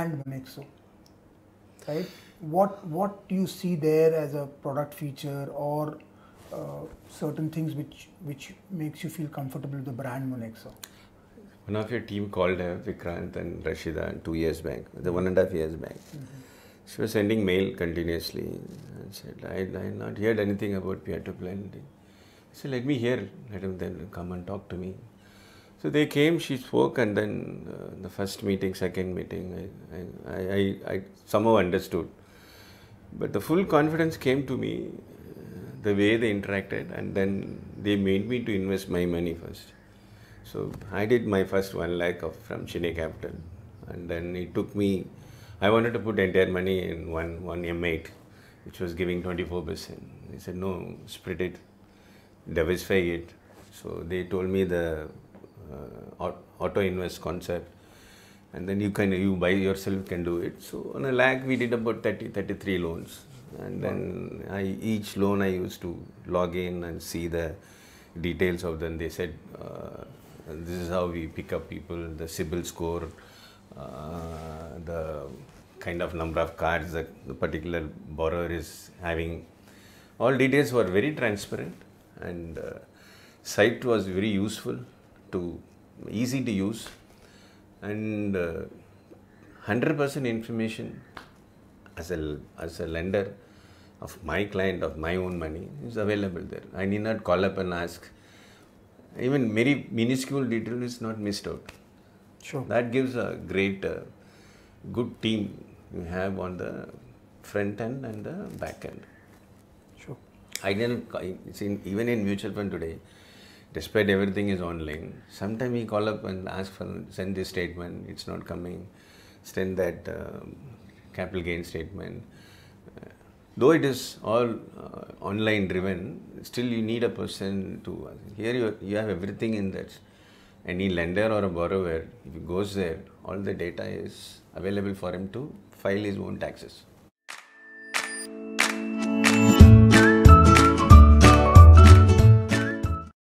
and Monexo, right? What what you see there as a product feature or uh, certain things which which makes you feel comfortable with the brand Monexo? One of your team called her, Vikrant and Rashida, two years back, the one and a half years back. Mm-hmm. She was sending mail continuously and said, I, I not heard anything about peer-to-peer lending. said, let me hear, let them come and talk to me. So they came, she spoke, and then uh, the first meeting, second meeting, I, I, I, I, somehow understood. But the full confidence came to me uh, the way they interacted, and then they made me to invest my money first. So I did my first one lakh of, from Chennai Capital, and then it took me. I wanted to put entire money in one one M8, which was giving 24%. They said no, spread it, diversify it. So they told me the uh, auto invest concept and then you can you by yourself can do it so on a lag we did about 30 33 loans and then I, each loan I used to log in and see the details of them. They said, uh, this is how we pick up people, the CIBIL score, uh, the kind of number of cards that the particular borrower is having. All details were very transparent and uh, site was very useful to easy to use and 100% uh, information as a, as a lender of my client of my own money is available there. I need not call up and ask. Even very minuscule detail is not missed out. Sure. That gives a great, uh, good team you have on the front end and the back end. Sure. I didn't see even in mutual fund today, despite everything is online. Sometimes we call up and ask for send this statement, it's not coming, send that uh, capital gain statement. Uh, though it is all uh, online driven, still you need a person to. Here you, you have everything in that. Any lender or a borrower, if he goes there, all the data is available for him to file his own taxes.